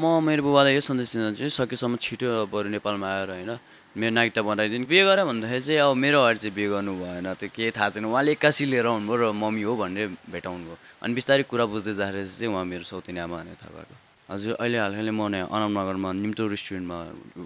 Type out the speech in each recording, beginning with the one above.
म मेरो बुबालाई यो सन्देश दिन चाहिँ सकेसम्म छिटो बरु नेपालमा आएर होइन मेरो नागरिकता बनाइदिनु बिहे गरेँ भन्दाखेरि चाहिँ अब मेरो अरू चाहिँ बिहे गर्नु भएन त्यो केही थाहा छैन उहाँले एक्कासी लिएर आउनुभयो र मम्मी हो भनेर भेटाउनु भयो अनि बिस्तारै कुरा बुझ्दै जाँदाखेरि चाहिँ उहाँ मेरो सौतिनी आमा भनेर थाहा भएको हजुर अहिले हालैले म नै नगरमा निम्तो रेस्टुरेन्टमा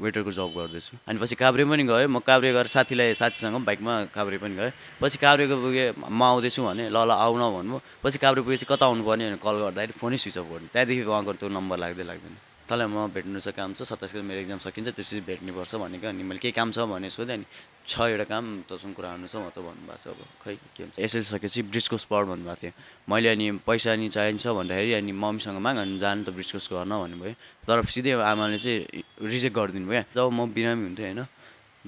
वेटरको जब गर्दैछु अनि पछि काभ्रे पनि गएँ म काभ्रे गएर साथीलाई साथीसँग बाइकमा काभ्रे पनि गएँ पछि काभ्रेको पुगेँ म आउँदैछु भने ल ल आउन भन्नु पछि काभ्रे पुगेपछि कता आउनुपर्ने भनेर कल गर्दाखेरि फोनै स्विच अफ गर्ने त्यहाँदेखि उहाँको त्यो नम्बर लाग्दै लाग्दैन तँलाई म भेट्नु छ काम छ सत्ताइस गते मेरो एक्जाम सकिन्छ त्यसपछि भेट्नुपर्छ भनेको अनि मैले केही काम छ भनेर सोधेँ अनि छ एउटा काम तसँग कुरा आउनु छ म त भन्नुभएको छ अब खै के भन्छ एसएल सकेपछि ब्रिस्कोस पढ भन्नुभएको थियो मैले अनि पैसा अनि चाहिन्छ भन्दाखेरि अनि मम्मीसँग माग अनि जानु त ब्रिस्कोस गर्न भन्नुभयो तर सिधै आमाले चाहिँ रिजेक्ट गरिदिनु भयो जब म बिरामी हुन्थेँ होइन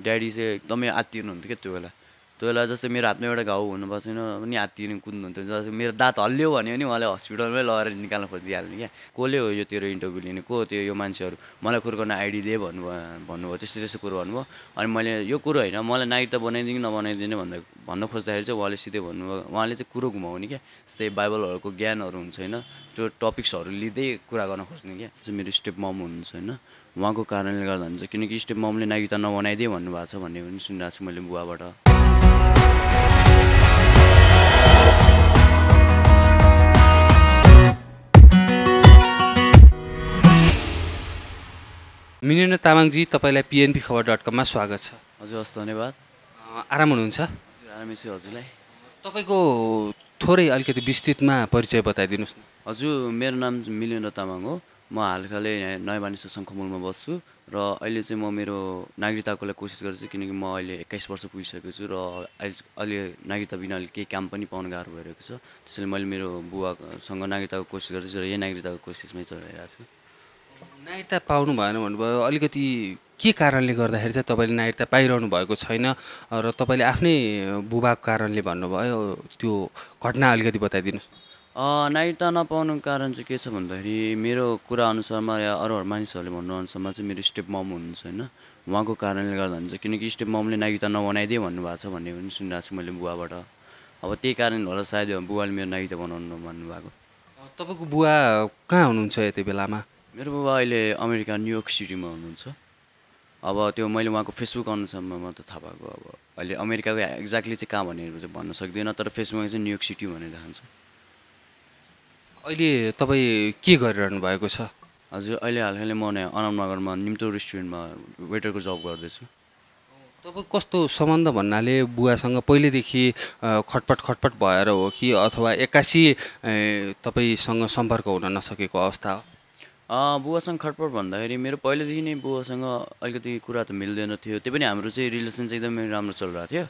ड्याडी चाहिँ एकदमै हुन्थ्यो क्या त्यो बेला त्यो बेला जस्तै मेरो हातमा एउटा घाउ हुनुपर्छ पनि हात हाततिर कुद्नुहुन्थ्यो जस्तै मेरो दात हल्लियो भने पनि उहाँले हस्पिटलमै लगेर निकाल्न खोजिहाल्ने क्या कसले हो यो तेरो इन्टरभ्यू लिने को त्यो यो मान्छेहरू मलाई कुरो गर्न आइडी दिए भन्नुभयो भन्नुभयो त्यस्तो त्यस्तो कुरो भन्नुभयो अनि मैले यो कुरो होइन मलाई नागिता बनाइदिने कि नबनाइदिने भन्दा भन्न खोज्दाखेरि चाहिँ उहाँले सिधै भन्नुभयो उहाँले चाहिँ कुरो घुमाउने क्या जस्तै बाइबलहरूको ज्ञानहरू हुन्छ होइन त्यो टपिक्सहरू लिँदै कुरा गर्न खोज्ने क्या चाहिँ मेरो स्टेप मम हुनुहुन्छ होइन उहाँको कारणले गर्दा हुन्छ किनकि स्टेप ममले नागिता नबनाइदिए भन्नुभएको छ भन्ने पनि सुनिरहेको छु मैले बुवाबाट मिनेन्द्र तामाङजी तपाईँलाई पिएनपी खबर डट कममा स्वागत छ हजुर हस् धन्यवाद आराम हुनुहुन्छ हजुर आरामै छु हजुरलाई तपाईँको थोरै अलिकति विस्तृतमा परिचय बताइदिनुहोस् न हजुर मेरो नाम मिलेन्द्र तामाङ हो म हालखाले नयाँ मानिसको शङ्खमूलमा बस्छु र अहिले चाहिँ म मेरो नागरिकताको लागि कोसिस गर्छु किनकि म अहिले एक्काइस वर्ष पुगिसकेको छु र अहिले अहिले नागरिकता बिना अहिले केही काम पनि पाउन गाह्रो भइरहेको छ त्यसैले मैले मेरो बुवासँग नागरिकताको कोसिस गर्दैछु र यही नागरिकताको कोसिसमै चलिरहेको छु नायरता पाउनु भएन भन्नुभयो अलिकति के कारणले गर्दाखेरि चाहिँ तपाईँले नायरता पाइरहनु भएको छैन र तपाईँले आफ्नै बुबाको कारणले भन्नुभयो त्यो घटना अलिकति बताइदिनुहोस् नायरता नपाउनु कारण चाहिँ के छ भन्दाखेरि मेरो कुरा अनुसारमा या अरूहरू मानिसहरूले भन्नु भन्नुअनुसारमा चाहिँ मेरो स्टेप मम हुनुहुन्छ होइन उहाँको कारणले गर्दा हुन्छ किनकि स्टेप ममले नायिता नबनाइदिए भन्नुभएको छ भन्ने पनि सुनिरहेको छु मैले बुवाबाट अब त्यही कारण होला सायद बुवाले मेरो नायिता बनाउनु भन्नुभएको तपाईँको बुवा कहाँ हुनुहुन्छ यति बेलामा मेरो बाबा अहिले अमेरिका न्युयोर्क सिटीमा हुनुहुन्छ अब त्यो मैले उहाँको फेसबुक अनुसारमा मात्र थाहा पाएको अब अहिले अमेरिकाको एक्ज्याक्टली चाहिँ कहाँ भनेर चाहिँ भन्न सक्दिनँ तर फेसबुकमा चाहिँ न्युयोर्क सिटी भनेर खान्छ अहिले तपाईँ के गरिरहनु भएको छ हजुर अहिले हालखाले म नै अनमनगरमा निम्तो रेस्टुरेन्टमा वेटरको जब गर्दैछु तपाईँ कस्तो सम्बन्ध भन्नाले बुवासँग पहिल्यैदेखि खटपट खटपट भएर हो कि अथवा एक्कासी तपाईँसँग सम्पर्क हुन नसकेको अवस्था हो बुवासँग खटपट भन्दाखेरि मेरो पहिलेदेखि नै बुवासँग अलिकति कुरा त मिल्दैन थियो त्यही पनि हाम्रो चाहिँ रिलेसन चाहिँ एकदमै राम्रो चलिरहेको थियो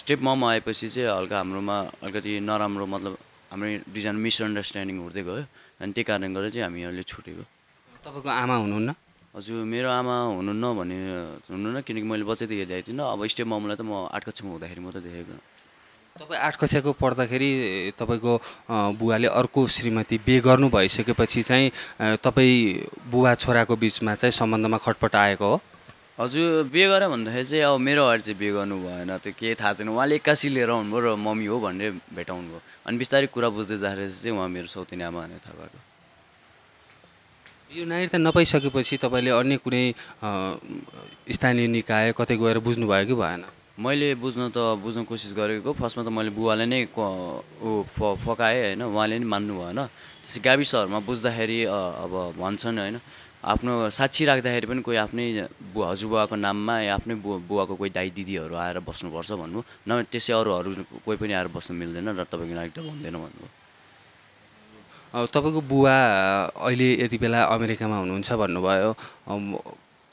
स्टेप ममा आएपछि चाहिँ हल्का हाम्रोमा अलिकति नराम्रो मतलब हाम्रो दुईजना मिसअन्डरस्ट्यान्डिङ हुँदै गयो अनि त्यही कारण गर्दा चाहिँ हामी अहिले छुटेको तपाईँको आमा हुनुहुन्न हजुर मेरो आमा हुनुहुन्न भने हुनुहुन्न किनकि मैले बच्चैदेखि देखेको थिइनँ अब स्टेप ममलाई त म आठ कक्षामा हुँदाखेरि मात्रै देखेको तपाईँ आठ कक्षाको पढ्दाखेरि तपाईँको बुवाले अर्को श्रीमती बे गर्नु भइसकेपछि चाहिँ तपाईँ बुवा छोराको बिचमा चाहिँ सम्बन्धमा खटपट आएको हो हजुर बिहे गरेँ भन्दाखेरि चाहिँ अब मेरो अरू चाहिँ बिहे गर्नु भएन त्यो केही थाहा छैन उहाँले एक्कासी लिएर आउनुभयो र मम्मी हो भनेर भेटाउनु भयो अनि बिस्तारै कुरा बुझ्दै जाँदाखेरि चाहिँ उहाँ मेरो सौतिनी आमा भनेर थाहा भएको यो नागरिकता नपाइसकेपछि तपाईँले अन्य कुनै स्थानीय निकाय कतै गएर बुझ्नुभयो कि भएन मैले बुझ्न त बुझ्न कोसिस गरेको फर्स्टमा त मैले बुवाले नै ऊ फ फकाएँ होइन उहाँले नै मान्नु भएन त्यसै गाविसहरूमा बुझ्दाखेरि अब भन्छन् होइन आफ्नो साक्षी राख्दाखेरि पनि कोही आफ्नै बुवा हजुरबुवाको नाममा या आफ्नै बु बुवाको कोही दाई दिदीहरू आएर बस्नुपर्छ भन्नु न त्यसै अरूहरू कोही पनि आएर बस्नु मिल्दैन र तपाईँको त भन्दैन भन्नु अब तपाईँको बुवा अहिले यति बेला अमेरिकामा हुनुहुन्छ भन्नुभयो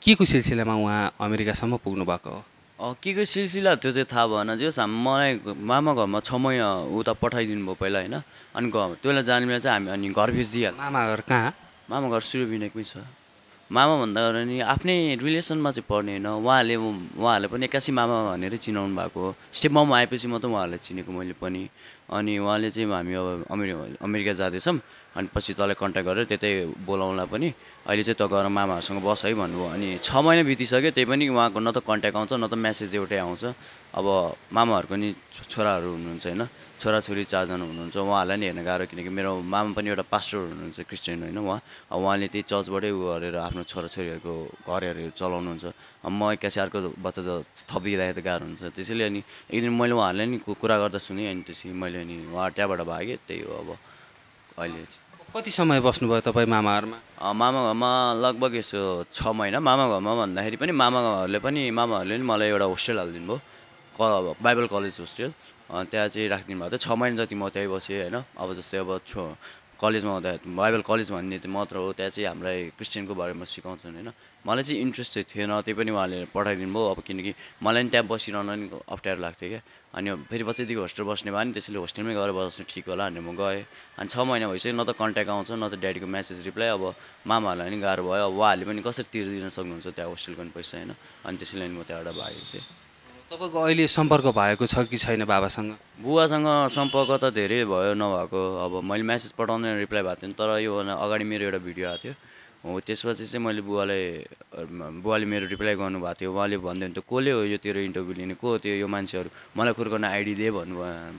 के को सिलसिलामा उहाँ अमेरिकासम्म पुग्नु भएको हो के के सिलसिला त्यो चाहिँ थाहा भएन जे होस् मलाई मामा घरमा छ महिना उता पठाइदिनु भयो पहिला होइन अनि घर त्यो बेला जाने बेला चाहिँ हामी अनि घर भेजिदिइहाल्छ मामा घर कहाँ मामा घर सुरुबिनेकमै छ मामा भन्दा नि आफ्नै रिलेसनमा चाहिँ पर्ने होइन उहाँहरूले उहाँहरूले पनि एक्कासी मामा भनेरै चिनाउनु भएको हो स्टेप मामा आएपछि मात्रै उहाँहरूलाई चिनेको मैले पनि अनि उहाँले चाहिँ हामी अब अमेरि अमेरिका जाँदैछौँ अनि पछि तँलाई कन्ट्याक्ट गरेर त्यतै बोलाउँला पनि अहिले चाहिँ त गएर मामाहरूसँग बस है भन्नुभयो अनि छ महिना बितिसक्यो त्यही पनि उहाँको न त कन्ट्याक्ट आउँछ न त म्यासेज एउटै आउँछ अब मामाहरूको नि छोराहरू हुनुहुन्छ होइन छोराछोरी चारजना हुनुहुन्छ उहाँहरूलाई नि हेर्न गाह्रो किनकि मेरो मामा पनि एउटा पास्टर हुनुहुन्छ क्रिस्चियन होइन उहाँ अब उहाँले त्यही चर्चबाटै उ गरेर आफ्नो छोराछोरीहरूको घरहरू चलाउनुहुन्छ म एक्कासी अर्को बच्चा थपिँदाखेरि त गाह्रो हुन्छ त्यसैले अनि एकदिन मैले उहाँहरूलाई नि कुरा गर्दा सुनेँ अनि त्यसपछि मैले अनि उहाँ त्यहाँबाट भागेँ त्यही हो अब अहिले कति समय बस्नुभयो तपाईँ मामा घरमा मामा घरमा लगभग यसो छ महिना मामा घरमा भन्दाखेरि पनि मामा घरहरूले पनि मामाहरूले पनि मलाई एउटा होस्टेल हालिदिनु भयो क बाइबल कलेज होस्टेल त्यहाँ चाहिँ राखिदिनु भएको थियो छ महिना जति म त्यहीँ बसेँ होइन अब जस्तै अब छो कलेजमा हुँदा बाइबल कलेज भन्ने त्यो मात्र हो त्यहाँ चाहिँ हामीलाई क्रिस्चियनको बारेमा सिकाउँछन् होइन मलाई चाहिँ इन्ट्रेस्ट चाहिँ थिएन त्यही पनि उहाँले पठाइदिनु भयो अब किनकि मलाई नि त्यहाँ बसिरहन नि अप्ठ्यारो लाग्थ्यो क्या अनि फेरि पछिदेखि होस्टेल बस्ने भए नि त्यसैले होस्टेलमै गएर बस्नु ठिक होला भनेर म गएँ अनि छ महिना भइसक्यो न त कन्ट्याक्ट आउँछ न त ड्याडीको म्यासेज रिप्लाई अब मामाहरूलाई नि गाह्रो भयो अब उहाँहरूले पनि कसरी तिरिदिन सक्नुहुन्छ त्यहाँ होस्टेलको पनि पैसा होइन अनि त्यसैले म त्यहाँबाट भागेको थिएँ तपाईँको अहिले सम्पर्क भएको छ कि छैन बाबासँग बुवासँग सम्पर्क त धेरै भयो नभएको अब मैले म्यासेज पठाउँदैन रिप्लाई भएको थिएन तर योभन्दा अगाडि मेरो एउटा भिडियो आएको थियो हो त्यसपछि चाहिँ मैले बुवालाई बुवाले मेरो रिप्लाई गर्नुभएको थियो उहाँले भन्दै हुन्थ्यो कसले हो यो तेरो इन्टरभ्यू लिने को त्यो यो मान्छेहरू मलाई कुरो गर्न आइडी दिए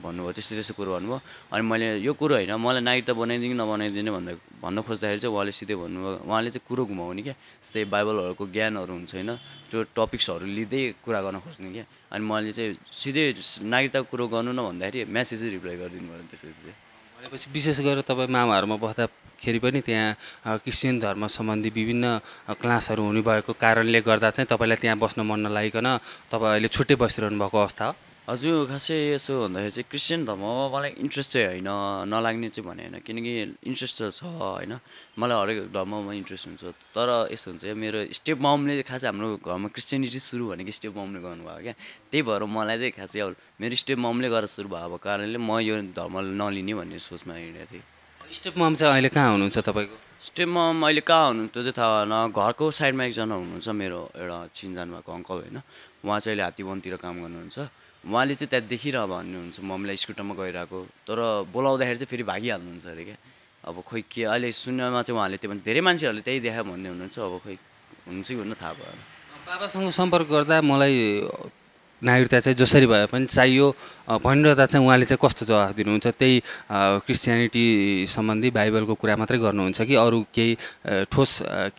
भन्नुभयो भन्नुभयो त्यस्तो त्यस्तो कुरो भन्नुभयो अनि मैले यो कुरो होइन मलाई नाइट त कि नबनाइदिने भन्दा भन्न खोज्दाखेरि चाहिँ उहाँले सिधै भन्नुभयो उहाँले चाहिँ कुरो घुमाउने क्या जस्तै बाइबलहरूको ज्ञानहरू हुन्छ होइन त्यो टपिक्सहरू लिँदै कुरा गर्न खोज्ने क्या अनि मैले चाहिँ सिधै नागरिकताको कुरो गर्नु न भन्दाखेरि म्यासेजै रिप्लाई गरिदिनु भयो त्यसपछि चाहिँ भनेपछि विशेष गरेर तपाईँ मामाहरूमा बस्दाखेरि पनि त्यहाँ क्रिस्चियन धर्म सम्बन्धी विभिन्न क्लासहरू हुने भएको कारणले गर्दा चाहिँ तपाईँलाई त्यहाँ बस्न मन नलागिकन तपाईँ अहिले छुट्टै बसिरहनु भएको अवस्था हो हजुर खासै यसो भन्दाखेरि चाहिँ क्रिस्चियन धर्ममा मलाई इन्ट्रेस्ट चाहिँ होइन नलाग्ने चाहिँ भने होइन किनकि इन्ट्रेस्ट त छ होइन मलाई हरेक धर्ममा इन्ट्रेस्ट हुन्छ तर यस्तो हुन्छ मेरो स्टेप ममले खासै हाम्रो घरमा क्रिस्चियनिटी सुरु भनेको स्टेप ममले गर्नुभयो क्या त्यही भएर मलाई चाहिँ खासै अब मेरो स्टेप ममले गरेर सुरु भएको कारणले म यो धर्म नलिने भन्ने सोचमा हिँडेको थिएँ स्टेप मम चाहिँ अहिले कहाँ हुनुहुन्छ तपाईँको स्टेप मम अहिले कहाँ हुनुहुन्छ त्यो चाहिँ थाहा भएन घरको साइडमा एकजना हुनुहुन्छ मेरो एउटा चिनजान भएको अङ्कल होइन उहाँ चाहिँ अहिले हात्तीवनतिर काम गर्नुहुन्छ उहाँले चाहिँ त्यहाँ देखिरह भन्नुहुन्छ मम्मीलाई स्कुटरमा गइरहेको तर बोलाउँदाखेरि चाहिँ फेरि भागिहाल्नुहुन्छ अरे क्या अब खोइ के अहिले सुन्नमा चाहिँ उहाँले त्यो धेरै मान्छेहरूले त्यही देखा भन्ने हुनुहुन्छ अब खोइ हुन्छ कि हुन्न थाहा भयो बाबासँग सम्पर्क गर्दा मलाई नागरिकता चाहिँ जसरी भए पनि चाहियो भनिरहँदा चाहिँ उहाँले चाहिँ कस्तो जवाफ दिनुहुन्छ त्यही क्रिस्चियनिटी सम्बन्धी बाइबलको कुरा मात्रै गर्नुहुन्छ कि अरू केही ठोस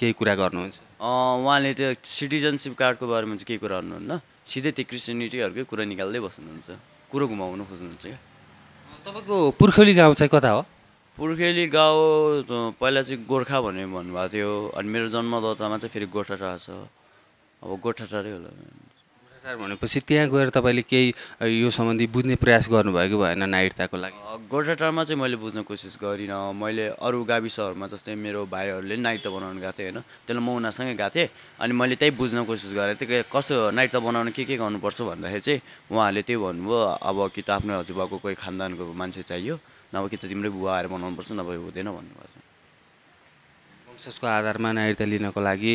केही कुरा गर्नुहुन्छ उहाँले त्यो सिटिजनसिप कार्डको बारेमा चाहिँ केही कुरा गर्नुहुन्न सिधै त्यो क्रिस्चियनिटीहरूकै कुरा निकाल्दै बस्नुहुन्छ कुरो घुमाउनु खोज्नुहुन्छ क्या तपाईँको पुर्खेली गाउँ चाहिँ कता हो पुर्खेली गाउँ पहिला चाहिँ गोर्खा भन्ने भन्नुभएको थियो अनि मेरो जन्मदातामा चाहिँ फेरि गोठाटा छ अब गोठाटारै होला गोर्खाटार भनेपछि त्यहाँ गएर तपाईँले केही यो सम्बन्धी बुझ्ने प्रयास गर्नुभयो कि भएन नागरिकताको लागि गोर्खाटारमा चाहिँ मैले बुझ्न कोसिस गरिनँ मैले अरू गाविसहरूमा जस्तै मेरो भाइहरूले नागरिकता बनाउनु गएको थिएँ होइन त्यसलाई म उनीहरूसँगै गएको थिएँ अनि मैले त्यही बुझ्न कोसिस गरेको थिएँ कसो नागरिकता बनाउन के के गर्नुपर्छ भन्दाखेरि चाहिँ उहाँहरूले त्यही भन्नुभयो अब कि त आफ्नो हजुरबाको कोही खानदानको मान्छे चाहियो नभए कि त तिम्रै बुवा आएर बनाउनुपर्छ नभए हुँदैन भन्नुभएको छ विशेषको आधारमा नागरिकता लिनको लागि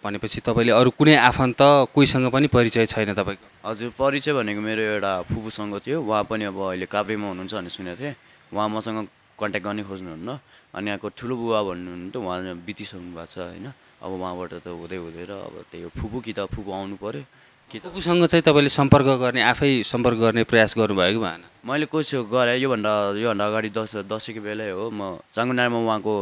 भनेपछि तपाईँले अरू कुनै आफन्त कोहीसँग पनि परिचय छैन तपाईँको हजुर परिचय भनेको मेरो एउटा फुपूसँग थियो उहाँ पनि अब अहिले काभ्रेमा हुनुहुन्छ भनेर सुनेको थिएँ उहाँ मसँग कन्ट्याक्ट गर्ने खोज्नुहुन्न अनि यहाँको ठुलो बुवा भन्नुहुन्थ्यो उहाँ बितिसक्नु भएको छ होइन अब उहाँबाट त हुँदै हुँदै र अब त्यही हो फुपू कि त फुपू आउनु पऱ्यो कि फुपूसँग चाहिँ तपाईँले सम्पर्क गर्ने आफै सम्पर्क गर्ने प्रयास गर्नुभयो कि भएन मैले कोसिस गरेँ योभन्दा योभन्दा अगाडि दस दसैँको बेलै हो म चाङ्गुनारमा उहाँको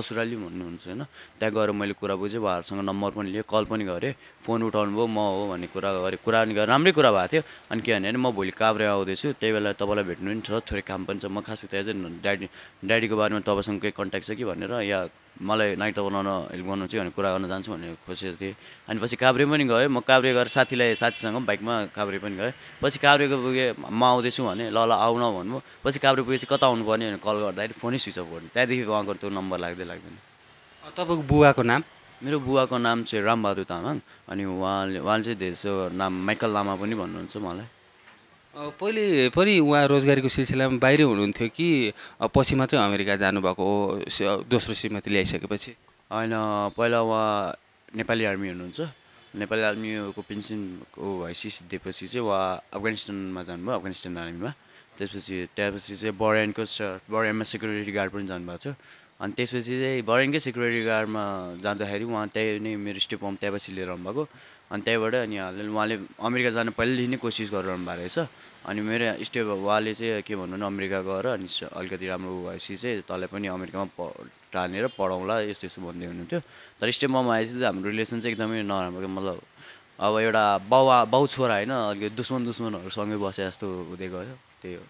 ससुराली भन्नुहुन्छ होइन त्यहाँ गएर मैले कुरा बुझेँ उहाँहरूसँग नम्बर पनि लिएँ कल पनि गरेँ फोन उठाउनु भयो म हो भन्ने कुरा गरेँ कुरा पनि गरेर राम्रै कुरा भएको थियो अनि के भने म भोलि काभ्रे आउँदैछु त्यही बेला तपाईँलाई भेट्नु पनि छ थोरै काम पनि छ म खासै त्यहाँ चाहिँ ड्याडी ड्याडीको बारेमा तपाईँसँग केही कन्ट्याक्ट छ कि भनेर या मलाई नाइट बनाउन हेल्प गर्नु चाहिँ अनि कुरा गर्न जान्छु भनेर खोजेको थिएँ अनि पछि काभ्रे पनि गएँ म काभ्रे गएर साथीलाई साथीसँग बाइकमा काभ्रे पनि गएँ पछि काभ्रेको पुगेँ म आउँदैछु भने ल ल आउन भन्नुभयो पछि काभ्रे पुगेपछि कता आउनुपर्ने भनेर कल गर्दाखेरि फोनै स्विच अफ गर्नु त्यहाँदेखि उहाँको त्यो नम्बर लाग्दैन चाहिँ लाग्दैन तपाईँको बुवाको नाम मेरो बुवाको नाम चाहिँ रामबहादुर तामाङ अनि उहाँले उहाँले चाहिँ धेरैसो नाम माइकल लामा पनि भन्नुहुन्छ मलाई पहिले पनि उहाँ रोजगारीको सिलसिलामा बाहिर हुनुहुन्थ्यो कि पछि मात्रै अमेरिका जानुभएको हो दोस्रो श्रीमती ल्याइसकेपछि होइन पहिला उहाँ नेपाली आर्मी हुनुहुन्छ नेपाली आर्मीको पेन्सनको भइसि दिएपछि चाहिँ उहाँ अफगानिस्तानमा जानुभयो अफगानिस्तान आर्मीमा त्यसपछि त्यहाँपछि चाहिँ बर्यानको बर्यानमा सेक्युरिटी गार्ड पनि जानुभएको छ अनि त्यसपछि चाहिँ भरेनकै सेक्युरिटी गार्डमा जाँदाखेरि उहाँ त्यही नै मेरो स्टेप होम त्यहाँपछि लिएर आउनुभएको अनि त्यहीँबाट अनि उहाँले अमेरिका जान पहिल्यैदेखि नै कोसिस गरिरहनु भएको रहेछ अनि मेरो स्टेप उहाँले चाहिँ के भन्नु अमेरिका गएर अनि अलिकति राम्रो भएपछि चाहिँ तँलाई पनि अमेरिकामा प टानेर पढाउँला यस्तो यस्तो भन्दै हुनुहुन्थ्यो तर स्टेप होम आएपछि चाहिँ हाम्रो रिलेसन चाहिँ एकदमै नराम्रो मतलब अब एउटा बाउ बाउ छोरा होइन अलिकति दुश्मन दुश्मनहरूसँगै बसे जस्तो हुँदै गयो त्यही हो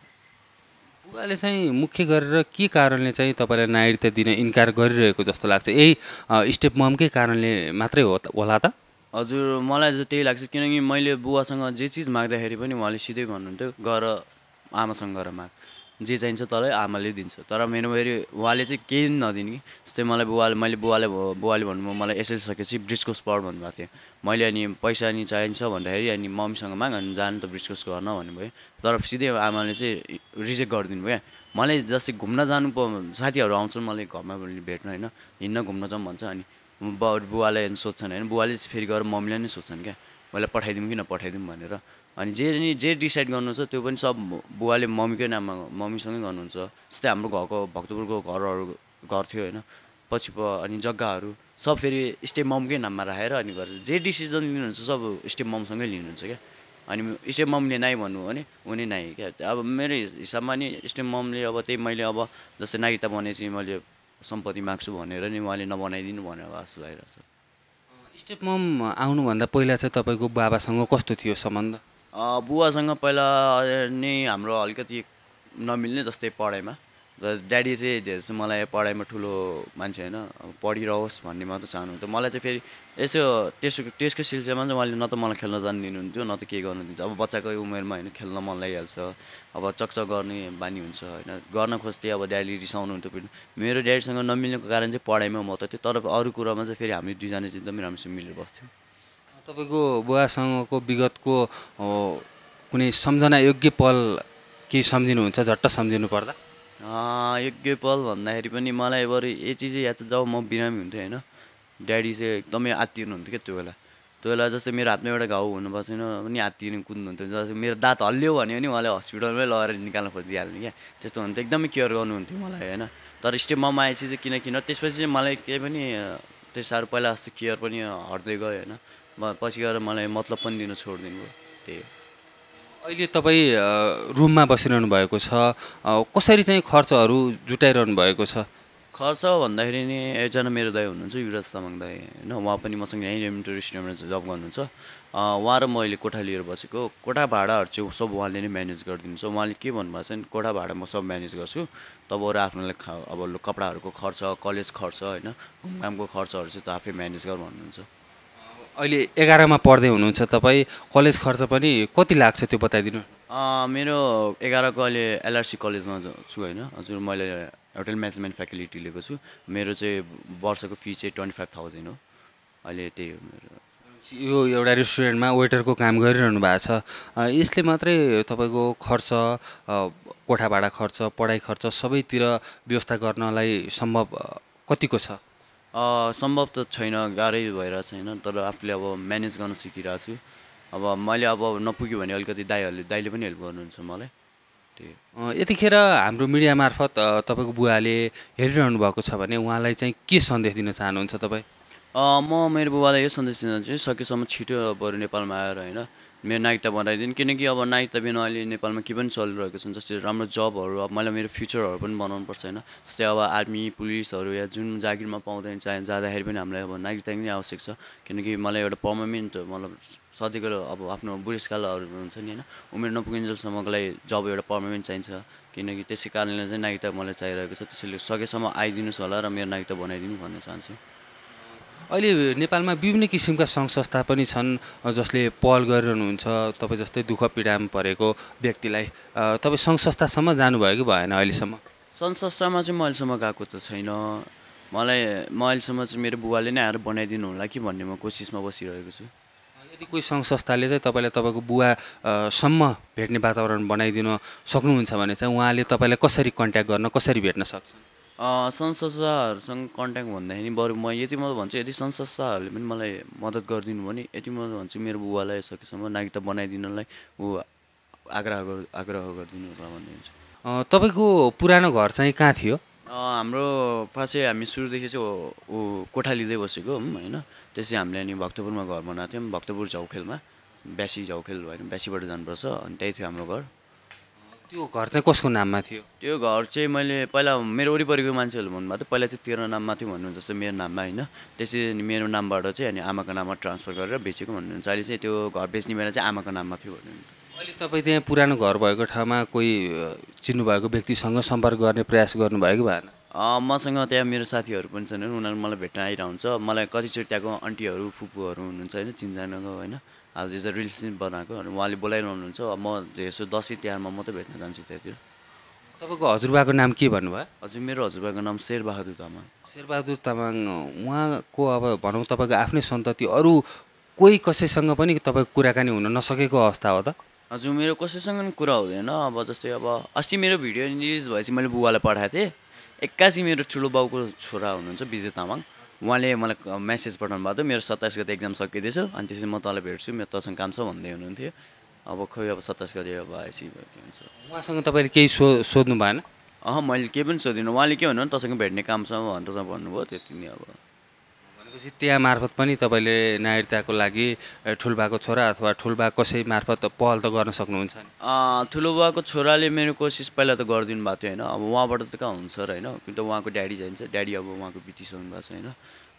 उहाँले चाहिँ मुख्य गरेर के कारणले चाहिँ तपाईँलाई नागरिकता दिन इन्कार गरिरहेको जस्तो लाग्छ यही स्टेप ममकै कारणले मात्रै होला त हजुर मलाई त त्यही लाग्छ किनकि मैले बुवासँग जे चिज माग्दाखेरि पनि उहाँले सिधै भन्नुहुन्थ्यो गर आमासँग गर माग जे चाहिन्छ तँलाई आमाले दिन्छ तर मेरो फेरि उहाँले चाहिँ केही नदिने कि जस्तै मलाई बुवाले मैले बुवाले बुवाले भन्नुभयो मलाई एसएल सकेपछि ब्रिजको पढ भन्नुभएको थियो मैले अनि पैसा नि चाहिन्छ भन्दाखेरि अनि मम्मीसँग माग अनि जानु त ब्रिजकोस गर्न भन्नुभयो तर सिधै आमाले चाहिँ रिजेक्ट गरिदिनु भयो क्या मलाई जस्तै घुम्न जानु प साथीहरू आउँछन् मलाई घरमा भेट्न होइन हिँड्न घुम्न जाउँ भन्छ अनि बुवाले सोध्छन् होइन बुवाले फेरि गएर मम्मीलाई नै सोध्छन् क्या मैले पठाइदिउँ कि नपठाइदिउँ भनेर अनि जे जे जे डिसाइड गर्नुहुन्छ त्यो पनि सब बुवाले मम्मीकै नाममा मम्मीसँगै गर्नुहुन्छ जस्तै हाम्रो घरको भक्तपुरको घरहरू घर थियो होइन पछि अनि जग्गाहरू सब फेरि स्टे ममकै नाममा राखेर अनि गरेर जे डिसिजन लिनुहुन्छ सब स्टे ममसँगै लिनुहुन्छ क्या अनि स्टे ममले नाइ भन्नु भने उनी नाइ क्या अब मेरो हिसाबमा नि स्टे ममले अब त्यही मैले अब जस्तै नागरिकता बनेपछि मैले सम्पत्ति माग्छु भनेर नि उहाँले नबनाइदिनु भनेर जस्तो लागिरहेको छ स्टेप मम आउनुभन्दा पहिला चाहिँ तपाईँको बाबासँग कस्तो थियो सम्बन्ध बुवासँग पहिला नै हाम्रो अलिकति नमिल्ने जस्तै पढाइमा ड्याडी चाहिँ धेरै चाहिँ मलाई पढाइमा ठुलो मान्छे होइन पढिरहोस् भन्ने मात्र चाहनुहुन्थ्यो मलाई चाहिँ फेरि यसो त्यसको त्यसको सिलसिलामा चाहिँ उहाँले न त मलाई खेल्न जान दिनुहुन्थ्यो न त के गर्नु दिन्छ अब बच्चाको उमेरमा होइन खेल्न मन लागिहाल्छ अब चकचक गर्ने बानी हुन्छ होइन गर्न खोज्थेँ अब ड्याडी रिसाउनुहुन्थ्यो फेरि मेरो ड्याडीसँग नमिल्नेको कारण चाहिँ पढाइमा म थियो तर अरू कुरामा चाहिँ फेरि हामी दुईजना चाहिँ एकदमै राम्रोसँग मिलेर बस्थ्यौँ तपाईँको बुवासँगको विगतको कुनै सम्झना योग्य पल केही सम्झिनुहुन्छ झट्ट सम्झिनु पर्दा योग्य पल भन्दाखेरि पनि मलाई बरु ए चिजै याद छ जब म बिरामी हुन्थेँ होइन ड्याडी चाहिँ एकदमै हुन्थ्यो क्या त्यो बेला त्यो बेला जस्तै मेरो हातमा एउटा घाउ हुनुपर्छ पनि हात्तिनु कुद्नुहुन्थ्यो जस्तै मेरो दाँत हल्लियो भने पनि उहाँले हस्पिटलमै लगेर निकाल्न खोजिहाल्ने क्या त्यस्तो हुन्थ्यो एकदमै केयर गर्नुहुन्थ्यो मलाई होइन तर स्टेपमा आएपछि चाहिँ किन किन त्यसपछि चाहिँ मलाई केही पनि त्यही साह्रो पहिला जस्तो केयर पनि हट्दै गयो होइन पछि गएर मलाई मतलब पनि दिन छोडिदिनु भयो त्यही हो अहिले तपाईँ रुममा बसिरहनु भएको छ कसरी चाहिँ खर्चहरू जुटाइरहनु भएको छ खर्च भन्दाखेरि नि एकजना मेरो दाई हुनुहुन्छ युवराज तामाङ दाई होइन उहाँ पनि मसँग यहीँ रेमिटरी रेस्टुरेन्टमा जब गर्नुहुन्छ उहाँ र म अहिले कोठा लिएर बसेको कोठा भाडाहरू चाहिँ सब उहाँले नै म्यानेज गरिदिन्छ उहाँले के भन्नुभएको छ भने कोठा भाडा म सब म्यानेज गर्छु तपाईँहरू आफ्नोलाई खा अब कपडाहरूको खर्च कलेज खर्च होइन घुमघामको खर्चहरू चाहिँ त आफै म्यानेज गर भन्नुहुन्छ अहिले एघारमा पढ्दै हुनुहुन्छ तपाईँ कलेज खर्च पनि कति लाग्छ त्यो बताइदिनु मेरो एघारको अहिले एलआरसी कलेजमा छु होइन हजुर मैले होटल म्यानेजमेन्ट फ्याकल्टी लिएको छु मेरो चाहिँ वर्षको फी चाहिँ ट्वेन्टी फाइभ थाउजन्ड हो अहिले त्यही हो मेरो यो एउटा रेस्टुरेन्टमा वेटरको काम गरिरहनु भएको छ यसले मात्रै तपाईँको खर्च कोठा भाडा खर्च पढाइ खर्च सबैतिर व्यवस्था गर्नलाई सम्भव कतिको छ सम्भव त छैन गाह्रै भएर छैन तर आफूले अब म्यानेज गर्न सिकिरहेको छु अब मैले अब नपुग्यो भने अलिकति दाईहरूले दाईले पनि हेल्प गर्नुहुन्छ मलाई त्यही यतिखेर हाम्रो मिडिया मार्फत तपाईँको बुवाले हेरिरहनु भएको छ भने उहाँलाई चाहिँ के सन्देश दिन चाहनुहुन्छ तपाईँ म मेरो बुवालाई यो सन्देश दिन चाहन्छु सकेसम्म छिटो बरु नेपालमा आएर होइन मेरो नागरिकता बनाइदिनु किनकि अब नागरिकता बिना अहिले नेपालमा के पनि चलिरहेको छन् जस्तै राम्रो जबहरू अब मलाई मेरो फ्युचरहरू पनि पर्छ होइन जस्तै अब आर्मी पुलिसहरू या जुन जागिरमा पाउँदैन चाहे जाँदाखेरि पनि हामीलाई अब नागरिकता नै आवश्यक छ किनकि मलाई एउटा पर्मानेन्ट मतलब सधैँको अब आफ्नो बुढेसकालहरू हुन्छ नि होइन उमेर नपुगिन्जेलसम्मको लागि जब एउटा पर्मानेन्ट चाहिन्छ किनकि त्यसै कारणले चाहिँ नागरिकता मलाई चाहिरहेको छ त्यसैले सकेसम्म आइदिनुहोस् होला र मेरो नागरिकता बनाइदिनु भन्न चाहन्छु अहिले नेपालमा विभिन्न किसिमका सङ्घ संस्था पनि छन् जसले पहल गरिरहनुहुन्छ तपाईँ जस्तै दुःख पीडामा परेको व्यक्तिलाई तपाईँ सङ्घ संस्थासम्म जानुभयो कि भएन अहिलेसम्म सङ्घ संस्थामा चाहिँ म अहिलेसम्म गएको त छैन मलाई म अहिलेसम्म चाहिँ मेरो बुवाले नै आएर बनाइदिनु होला कि भन्ने म कोसिसमा बसिरहेको छु यदि कोही सङ्घ संस्थाले चाहिँ तपाईँलाई तपाईँको बुवासम्म भेट्ने वातावरण बनाइदिन सक्नुहुन्छ भने चाहिँ उहाँले तपाईँलाई कसरी कन्ट्याक्ट गर्न कसरी भेट्न सक्छ संस्थाहरूसँग कन्ट्याक्ट भन्दाखेरि बरु म यति मात्र भन्छु यदि संस्थाहरूले पनि मलाई मद्दत गरिदिनु भने यति मात्र भन्छु मेरो बुवालाई सकेसम्म नागरिकता बनाइदिनलाई ऊ आग्रह गर आग्रह गरिदिनु होला भन्ने हुन्छ तपाईँको पुरानो घर चाहिँ कहाँ थियो हाम्रो फासे हामी सुरुदेखि चाहिँ ऊ कोठालिँदै बसेको होइन त्यसै हामीले अनि भक्तपुरमा घर बनाएको थियौँ भक्तपुर झौखेलमा ब्यासी झौखेल होइन ब्यासीबाट जानुपर्छ अनि त्यही थियो हाम्रो घर त्यो घर चाहिँ कसको नाममा थियो त्यो घर चाहिँ मैले पहिला मेरो वरिपरिको मान्छेहरूले भन्नुभएको थियो पहिला चाहिँ तेरो नाममा थियो भन्नुहुन्छ जस्तो मेरो नाममा होइन त्यसरी मेरो नामबाट चाहिँ अनि आमाको नाममा ट्रान्सफर गरेर बेचेको भन्नुहुन्छ अहिले चाहिँ त्यो घर बेच्ने बेला चाहिँ आमाको नाममा थियो भन्नुहुन्छ अहिले तपाईँ त्यहाँ पुरानो घर भएको ठाउँमा कोही चिन्नुभएको व्यक्तिसँग सम्पर्क गर्ने प्रयास गर्नुभएको भएन मसँग त्यहाँ मेरो साथीहरू पनि छन् उनीहरू मलाई भेट्न आइरहन्छ मलाई कतिचोटि त्यहाँको आन्टीहरू फुपूहरू हुनुहुन्छ होइन चिन्जानको होइन आज इज अ रिल सिन बनाएको अनि उहाँले बोलाइरहनुहुन्छ म यसो दसैँ तिहारमा मात्रै भेट्न जान्छु त्यहाँतिर तपाईँको हजुरबाको नाम के भन्नुभयो हजुर मेरो हजुरबाको नाम शेरबहादुर तामाङ शेरबहादुर तामाङ उहाँको अब भनौँ तपाईँको आफ्नै सन्तति अरू कोही कसैसँग पनि तपाईँको कुराकानी हुन नसकेको अवस्था हो त हजुर मेरो कसैसँग पनि कुरा हुँदैन अब जस्तै अब अस्ति मेरो भिडियो रिलिज भएपछि मैले बुबालाई पठाएको थिएँ एक्कासी मेरो ठुलो बाउको छोरा हुनुहुन्छ विजय तामाङ उहाँले मलाई मेसेज पठाउनु भएको थियो मेरो सत्ताइस गते एक्जाम सकिँदैछ अनि त्यसपछि म तँलाई भेट्छु मेरो तसँग काम छ भन्दै हुनुहुन्थ्यो अब खोइ अब सत्ताइस गते अब आएपछि के हुन्छ उहाँसँग तपाईँले केही सो सोध्नु भएन अह मैले केही पनि सोधिनँ उहाँले के भन्नु तसँग भेट्ने काम छ भनेर भन्नुभयो त्यति नै अब भनेपछि त्यहाँ मार्फत पनि तपाईँले नागरिकताको लागि ठुलबाको छोरा अथवा ठुलबा कसै मार्फत पहल त गर्न सक्नुहुन्छ नि ठुलो छोराले मेरो कोसिस पहिला त गरिदिनु भएको थियो होइन अब उहाँबाट त कहाँ हुन्छ र होइन किन त उहाँको ड्याडी जान्छ ड्याडी अब उहाँको बिटी भएको छ होइन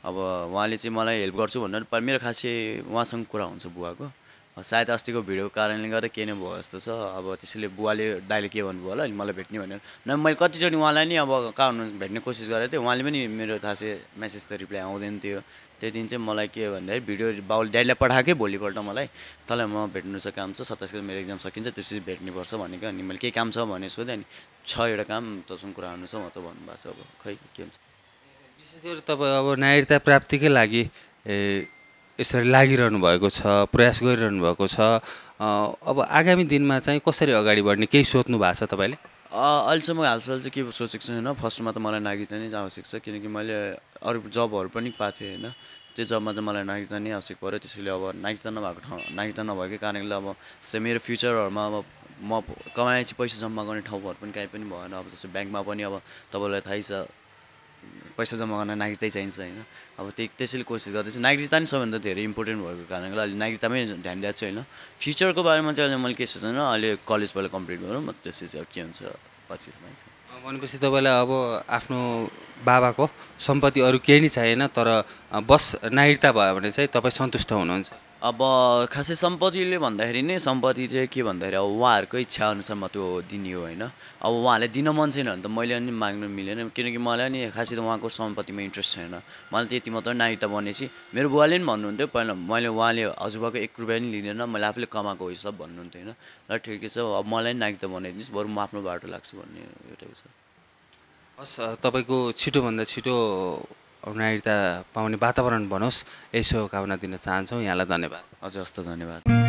अब उहाँले चाहिँ मलाई हेल्प गर्छु भनेर मेरो खासै उहाँसँग कुरा हुन्छ बुवाको सायद अस्तिको भिडियोको कारणले गर्दा के नै भयो जस्तो छ अब त्यसैले बुवाले डाइले के भन्नुभयो होला अनि मलाई भेट्ने भनेर न मैले कतिचोटि उहाँलाई नि अब कहाँ भेट्ने कोसिस गरेको थिएँ उहाँले पनि मेरो थाहा चाहिँ मेसेज त रिप्लाई आउँदैन थियो त्यो दिन चाहिँ मलाई के भन्दाखेरि भिडियो बाउले ड्याडीलाई पठाएकै भोलिपल्ट मलाई तँलाई म भेट्नु छ काम छ सत्ताइस मेरो एक्जाम सकिन्छ त्यसपछि भेट्नुपर्छ भनेको अनि मैले केही काम छ भने सोधेँ अनि छ एउटा काम तसँग कुरा आउनु छ म त भन्नुभएको छ अब खै के हुन्छ विशेष गरी तपाईँ अब नागरिकता प्राप्तिकै लागि ए यसरी लागिरहनु भएको छ प्रयास गरिरहनु भएको छ अब आगामी दिनमा चाहिँ कसरी अगाडि बढ्ने केही सोच्नु भएको छ तपाईँले अहिलेसम्म हालसाल चाहिँ के सोचेको छु होइन फर्स्टमा त मलाई नागरिकता नै आवश्यक छ किनकि मैले अरू जबहरू पनि पाएको थिएँ होइन त्यो जबमा चाहिँ मलाई नागरिकता नै आवश्यक पऱ्यो त्यसैले अब नागरिकता नभएको ठाउँ नागरिकता नभएकै कारणले अब जस्तै मेरो फ्युचरहरूमा अब म कमाएपछि पैसा जम्मा गर्ने ठाउँहरू पनि काहीँ पनि भएन अब जस्तो ब्याङ्कमा पनि अब तपाईँलाई थाहै छ पैसा जम्मा गर्न नागरिकतै चाहिन्छ होइन अब त्यही त्यसैले कोसिस गर्दैछु नागरिकता नै सबैभन्दा धेरै इम्पोर्टेन्ट भएको कारणले अहिले नागरिकतामै ध्यान दिएको छु होइन फ्युचरको बारेमा चाहिँ अहिले मैले के सोचेन अहिले कलेज पहिला कम्प्लिट गरौँ म त्यसपछि चाहिँ अब के हुन्छ पछि भनेपछि तपाईँलाई अब आफ्नो बाबाको सम्पत्ति अरू केही नै चाहिएन तर बस नागरिकता भयो भने चाहिँ तपाईँ सन्तुष्ट हुनुहुन्छ अब खासै सम्पत्तिले भन्दाखेरि नै सम्पत्ति चाहिँ के भन्दाखेरि अब उहाँहरूको इच्छाअनुसार म त्यो दिने हो होइन अब उहाँहरूले दिन मन छैन भने त मैले पनि माग्नु मिलेन किनकि मलाई नि खासै त उहाँको सम्पत्तिमा इन्ट्रेस्ट छैन मलाई त्यति मात्र नायिका बनेपछि मेरो बुवाले पनि भन्नुहुन्थ्यो पहिला मैले उहाँले हजुरबाको एक रुपियाँ पनि लिँदैन मैले आफूले कमाएको हो सब भन्नुहुन्थ्यो होइन ल ठिकै छ अब मलाई पनि नायिका बनाइदिनुहोस् बरु म आफ्नो बाटो लाग्छु भन्ने एउटा छ हस् तपाईँको छिटोभन्दा छिटो नागरिकता पाउने वातावरण बनोस् यही शुभकामना दिन चाहन्छौँ यहाँलाई धन्यवाद हजुर हस्त धन्यवाद